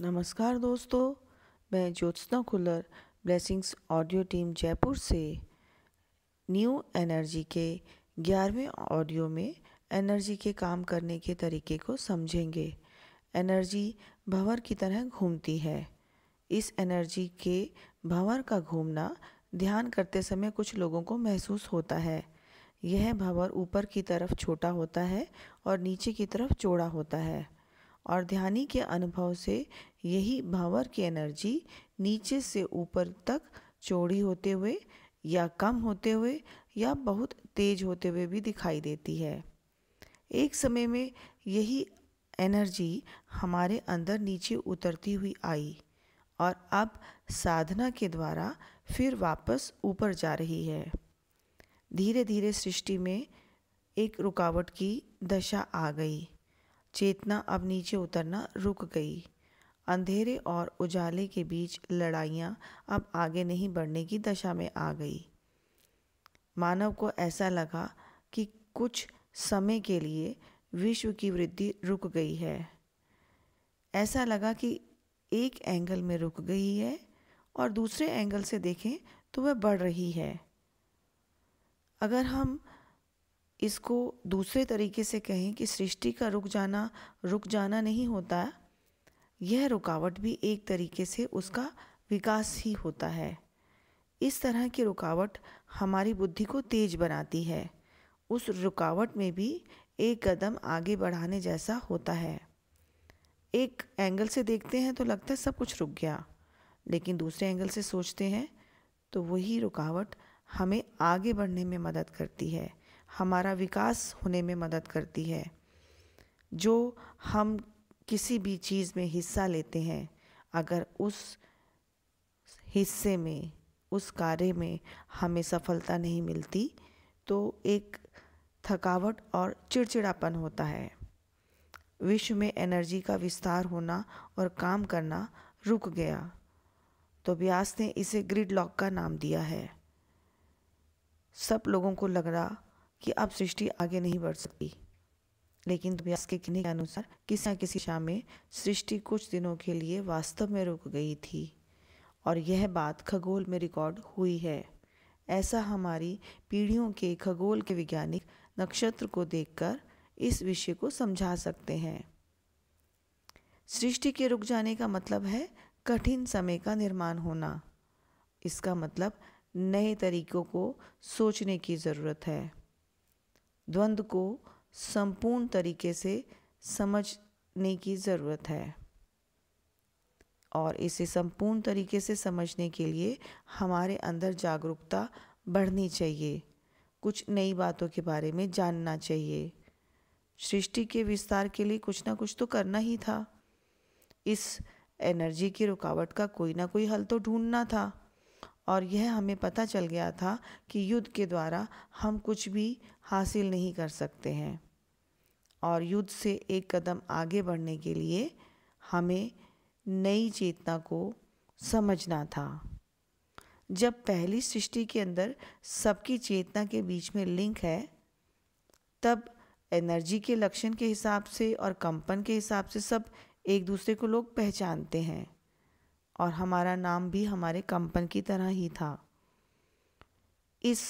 नमस्कार दोस्तों मैं Jyotsna Kular blessings audio team Jaipur से न्यू एनर्जी के ग्यारहवें ऑडियो में एनर्जी के काम करने के तरीके को समझेंगे एनर्जी भंवर की तरह घूमती है इस एनर्जी के भंवर का घूमना ध्यान करते समय कुछ लोगों को महसूस होता है यह भंवर ऊपर की तरफ छोटा होता है और नीचे की तरफ चौड़ा होता है और ध्यानी के अनुभव से यही भंवर की एनर्जी नीचे से ऊपर तक चौड़ी होते हुए या कम होते हुए या बहुत तेज होते हुए भी दिखाई देती है एक समय में यही एनर्जी हमारे अंदर नीचे उतरती हुई आई और अब साधना के द्वारा फिर वापस ऊपर जा रही है धीरे धीरे सृष्टि में एक रुकावट की दशा आ गई चेतना अब नीचे उतरना रुक गई अंधेरे और उजाले के बीच लड़ाइयाँ अब आगे नहीं बढ़ने की दशा में आ गई मानव को ऐसा लगा कि कुछ समय के लिए विश्व की वृद्धि रुक गई है ऐसा लगा कि एक एंगल में रुक गई है और दूसरे एंगल से देखें तो वह बढ़ रही है अगर हम इसको दूसरे तरीके से कहें कि सृष्टि का रुक जाना रुक जाना नहीं होता यह रुकावट भी एक तरीके से उसका विकास ही होता है इस तरह की रुकावट हमारी बुद्धि को तेज बनाती है उस रुकावट में भी एक कदम आगे बढ़ाने जैसा होता है एक एंगल से देखते हैं तो लगता है सब कुछ रुक गया लेकिन दूसरे एंगल से सोचते हैं तो वही रुकावट हमें आगे बढ़ने में मदद करती है हमारा विकास होने में मदद करती है जो हम किसी भी चीज़ में हिस्सा लेते हैं अगर उस हिस्से में उस कार्य में हमें सफलता नहीं मिलती तो एक थकावट और चिड़चिड़ापन होता है विश्व में एनर्जी का विस्तार होना और काम करना रुक गया तो ब्यास ने इसे ग्रिड लॉक का नाम दिया है सब लोगों को लग रहा कि अब सृष्टि आगे नहीं बढ़ सकती लेकिन व्यास के कहने के अनुसार किसी न किसी दिशा में सृष्टि कुछ दिनों के लिए वास्तव में रुक गई थी और यह बात खगोल में रिकॉर्ड हुई है ऐसा हमारी पीढ़ियों के खगोल के वैज्ञानिक नक्षत्र को देखकर इस विषय को समझा सकते हैं सृष्टि के रुक जाने का मतलब है कठिन समय का निर्माण होना इसका मतलब नए तरीकों को सोचने की ज़रूरत है द्वंद्व को संपूर्ण तरीके से समझने की ज़रूरत है और इसे संपूर्ण तरीके से समझने के लिए हमारे अंदर जागरूकता बढ़नी चाहिए कुछ नई बातों के बारे में जानना चाहिए सृष्टि के विस्तार के लिए कुछ ना कुछ तो करना ही था इस एनर्जी की रुकावट का कोई ना कोई हल तो ढूंढना था और यह हमें पता चल गया था कि युद्ध के द्वारा हम कुछ भी हासिल नहीं कर सकते हैं और युद्ध से एक कदम आगे बढ़ने के लिए हमें नई चेतना को समझना था जब पहली सृष्टि के अंदर सबकी चेतना के बीच में लिंक है तब एनर्जी के लक्षण के हिसाब से और कंपन के हिसाब से सब एक दूसरे को लोग पहचानते हैं और हमारा नाम भी हमारे कंपन की तरह ही था इस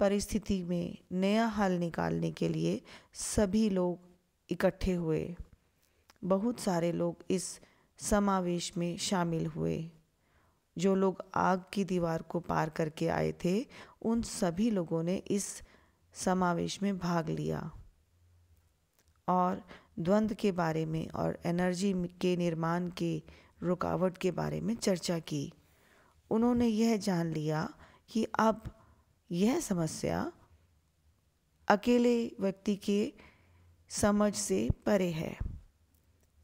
परिस्थिति में नया हल निकालने के लिए सभी लोग इकट्ठे हुए बहुत सारे लोग इस समावेश में शामिल हुए जो लोग आग की दीवार को पार करके आए थे उन सभी लोगों ने इस समावेश में भाग लिया और द्वंद्व के बारे में और एनर्जी के निर्माण के रुकावट के बारे में चर्चा की उन्होंने यह जान लिया कि अब यह समस्या अकेले व्यक्ति के समझ से परे है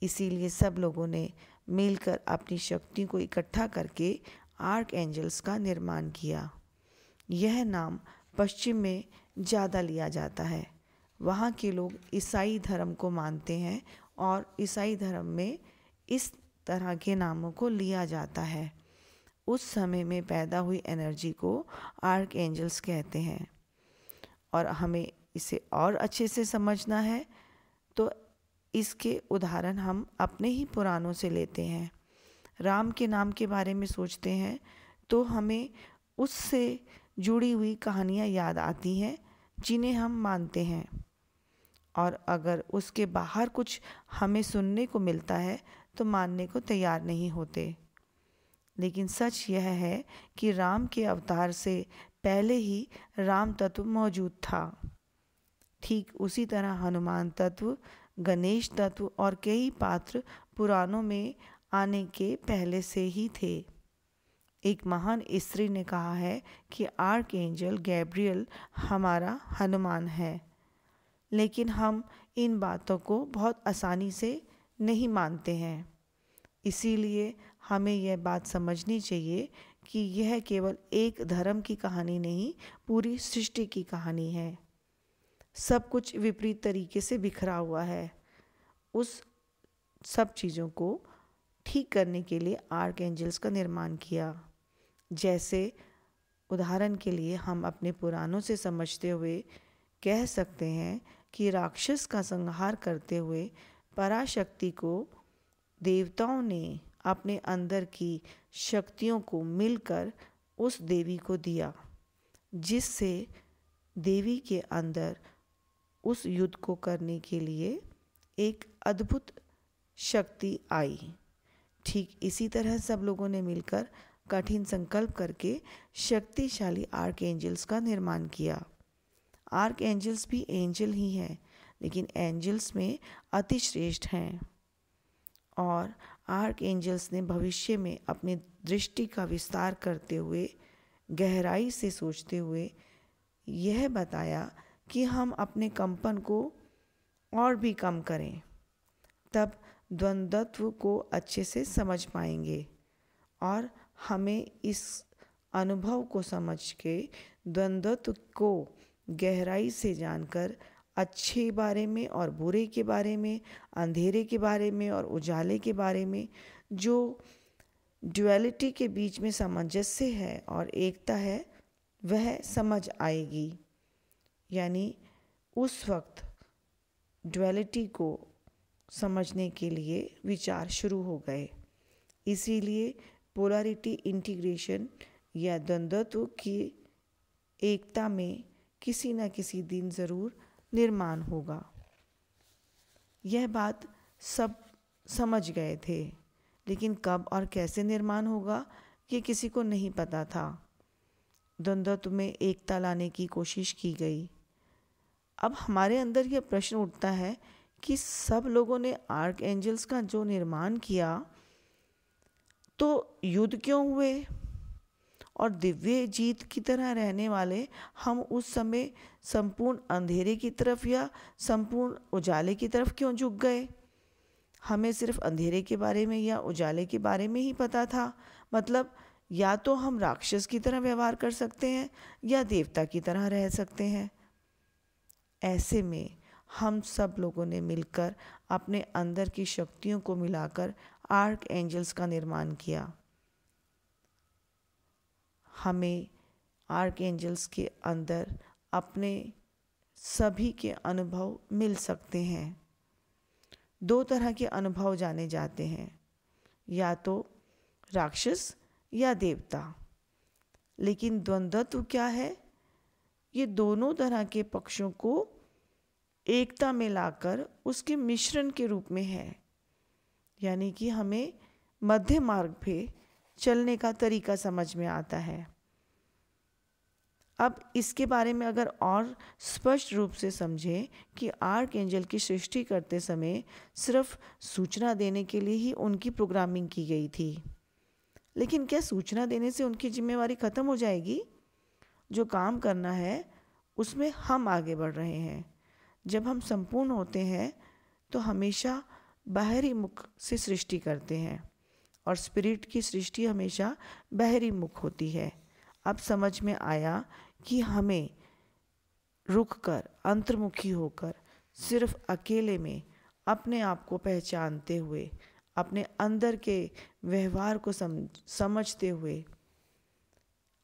इसीलिए सब लोगों ने मिलकर अपनी शक्ति को इकट्ठा करके आर्क एंजल्स का निर्माण किया यह नाम पश्चिम में ज़्यादा लिया जाता है वहाँ के लोग ईसाई धर्म को मानते हैं और ईसाई धर्म में इस तरह के नामों को लिया जाता है उस समय में पैदा हुई एनर्जी को आर्क एंजल्स कहते हैं और हमें इसे और अच्छे से समझना है तो इसके उदाहरण हम अपने ही पुराणों से लेते हैं राम के नाम के बारे में सोचते हैं तो हमें उससे जुड़ी हुई कहानियाँ याद आती हैं जिन्हें हम मानते हैं और अगर उसके बाहर कुछ हमें सुनने को मिलता है तो मानने को तैयार नहीं होते लेकिन सच यह है कि राम के अवतार से पहले ही राम तत्व मौजूद था ठीक उसी तरह हनुमान तत्व गणेश तत्व और कई पात्र पुराणों में आने के पहले से ही थे एक महान स्त्री ने कहा है कि आर्क एंजल गैब्रियल हमारा हनुमान है लेकिन हम इन बातों को बहुत आसानी से नहीं मानते हैं इसीलिए हमें यह बात समझनी चाहिए कि यह केवल एक धर्म की कहानी नहीं पूरी सृष्टि की कहानी है सब कुछ विपरीत तरीके से बिखरा हुआ है उस सब चीज़ों को ठीक करने के लिए आर्क एंजल्स का निर्माण किया जैसे उदाहरण के लिए हम अपने पुराणों से समझते हुए कह सकते हैं कि राक्षस का संहार करते हुए पराशक्ति को देवताओं ने अपने अंदर की शक्तियों को मिलकर उस देवी को दिया जिससे देवी के अंदर उस युद्ध को करने के लिए एक अद्भुत शक्ति आई ठीक इसी तरह सब लोगों ने मिलकर कठिन संकल्प करके शक्तिशाली आर्क एंजल्स का निर्माण किया आर्क एंजल्स भी एंजल ही हैं लेकिन एंजल्स में अतिश्रेष्ठ हैं और आर्क एंजल्स ने भविष्य में अपनी दृष्टि का विस्तार करते हुए गहराई से सोचते हुए यह बताया कि हम अपने कंपन को और भी कम करें तब द्वंद्वत्व को अच्छे से समझ पाएंगे और हमें इस अनुभव को समझ के द्वंद्वत्व को गहराई से जानकर अच्छे बारे में और बुरे के बारे में अंधेरे के बारे में और उजाले के बारे में जो ड्युअलिटी के बीच में सामंजस्य है और एकता है वह समझ आएगी यानी उस वक्त ड्युअलिटी को समझने के लिए विचार शुरू हो गए इसीलिए पोलरिटी इंटीग्रेशन या द्वंद्वत्व की एकता में किसी न किसी दिन ज़रूर निर्माण होगा यह बात सब समझ गए थे लेकिन कब और कैसे निर्माण होगा ये किसी को नहीं पता था द्वंद्वत्व में एकता लाने की कोशिश की गई अब हमारे अंदर यह प्रश्न उठता है कि सब लोगों ने आर्क एंजल्स का जो निर्माण किया तो युद्ध क्यों हुए और दिव्य जीत की तरह रहने वाले हम उस समय संपूर्ण अंधेरे की तरफ या संपूर्ण उजाले की तरफ क्यों झुक गए हमें सिर्फ अंधेरे के बारे में या उजाले के बारे में ही पता था मतलब या तो हम राक्षस की तरह व्यवहार कर सकते हैं या देवता की तरह रह सकते हैं ऐसे में हम सब लोगों ने मिलकर अपने अंदर की शक्तियों को मिलाकर आर्क एंजल्स का निर्माण किया हमें आर्क एंजल्स के अंदर अपने सभी के अनुभव मिल सकते हैं दो तरह के अनुभव जाने जाते हैं या तो राक्षस या देवता लेकिन द्वंद्वत्व क्या है ये दोनों तरह के पक्षों को एकता में लाकर उसके मिश्रण के रूप में है यानी कि हमें मध्य मार्ग पे चलने का तरीका समझ में आता है अब इसके बारे में अगर और स्पष्ट रूप से समझें कि आर्क एंजल की सृष्टि करते समय सिर्फ सूचना देने के लिए ही उनकी प्रोग्रामिंग की गई थी लेकिन क्या सूचना देने से उनकी जिम्मेवारी ख़त्म हो जाएगी जो काम करना है उसमें हम आगे बढ़ रहे हैं जब हम संपूर्ण होते हैं तो हमेशा बाहरी मुख से सृष्टि करते हैं और स्पिरिट की सृष्टि हमेशा बहरी मुख होती है अब समझ में आया कि हमें रुक कर अंतर्मुखी होकर सिर्फ अकेले में अपने आप को पहचानते हुए अपने अंदर के व्यवहार को सम, समझते हुए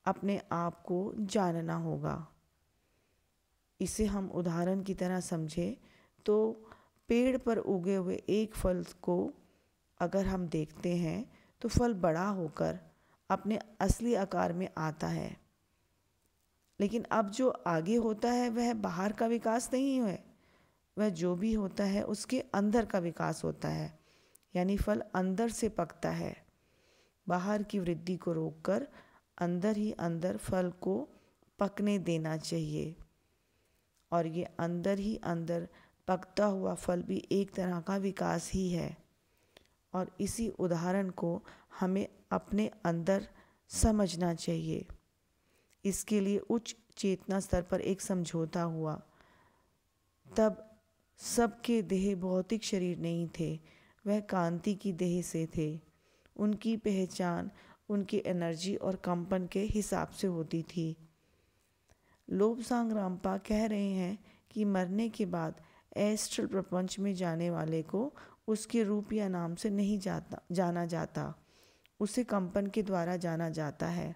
अपने आप को जानना होगा इसे हम उदाहरण की तरह समझें तो पेड़ पर उगे हुए एक फल को अगर हम देखते हैं तो फल बड़ा होकर अपने असली आकार में आता है लेकिन अब जो आगे होता है वह बाहर का विकास नहीं है वह जो भी होता है उसके अंदर का विकास होता है यानी फल अंदर से पकता है बाहर की वृद्धि को रोककर अंदर ही अंदर फल को पकने देना चाहिए और ये अंदर ही अंदर पकता हुआ फल भी एक तरह का विकास ही है और इसी उदाहरण को हमें अपने अंदर समझना चाहिए इसके लिए उच्च चेतना स्तर पर एक समझौता हुआ तब सबके देह भौतिक शरीर नहीं थे वह कांति की देह से थे उनकी पहचान उनकी एनर्जी और कंपन के हिसाब से होती थी लोबसांग रामपा कह रहे हैं कि मरने के बाद एस्ट्रल प्रपंच में जाने वाले को उसके रूप या नाम से नहीं जाता जाना जाता उसे कंपन के द्वारा जाना जाता है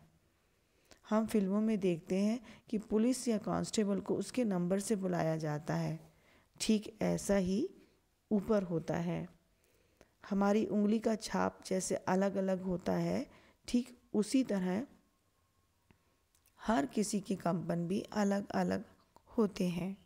हम फिल्मों में देखते हैं कि पुलिस या कांस्टेबल को उसके नंबर से बुलाया जाता है ठीक ऐसा ही ऊपर होता है हमारी उंगली का छाप जैसे अलग अलग होता है ठीक उसी तरह हर किसी के कंपन भी अलग अलग होते हैं